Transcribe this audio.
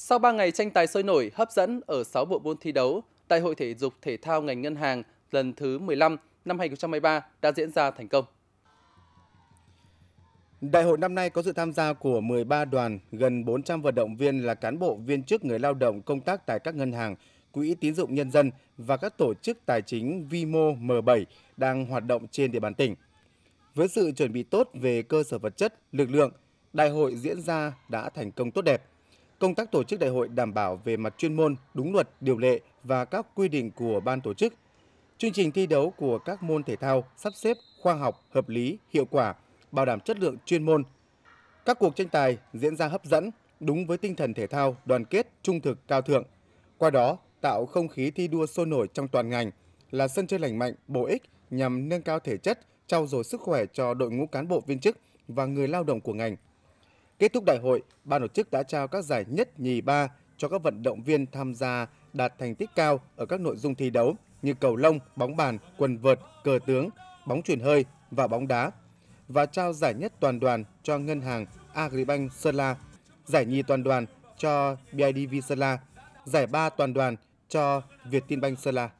Sau 3 ngày tranh tài sôi nổi, hấp dẫn ở 6 bộ môn thi đấu, Đại hội thể dục thể thao ngành ngân hàng lần thứ 15 năm 2023 đã diễn ra thành công. Đại hội năm nay có sự tham gia của 13 đoàn, gần 400 vận động viên là cán bộ, viên chức, người lao động công tác tại các ngân hàng, quỹ tín dụng nhân dân và các tổ chức tài chính vi mô M7 đang hoạt động trên địa bàn tỉnh. Với sự chuẩn bị tốt về cơ sở vật chất, lực lượng, đại hội diễn ra đã thành công tốt đẹp công tác tổ chức đại hội đảm bảo về mặt chuyên môn, đúng luật, điều lệ và các quy định của ban tổ chức. Chương trình thi đấu của các môn thể thao sắp xếp khoa học, hợp lý, hiệu quả, bảo đảm chất lượng chuyên môn. Các cuộc tranh tài diễn ra hấp dẫn, đúng với tinh thần thể thao đoàn kết, trung thực, cao thượng. Qua đó, tạo không khí thi đua sôi nổi trong toàn ngành, là sân chơi lành mạnh, bổ ích nhằm nâng cao thể chất, trau dồi sức khỏe cho đội ngũ cán bộ viên chức và người lao động của ngành. Kết thúc đại hội, ban tổ chức đã trao các giải nhất, nhì, ba cho các vận động viên tham gia đạt thành tích cao ở các nội dung thi đấu như cầu lông, bóng bàn, quần vợt, cờ tướng, bóng chuyền hơi và bóng đá và trao giải nhất toàn đoàn cho ngân hàng Agribank Sơn La, giải nhì toàn đoàn cho BIDV Sơn La, giải ba toàn đoàn cho Việt Vietinbank Sơn La.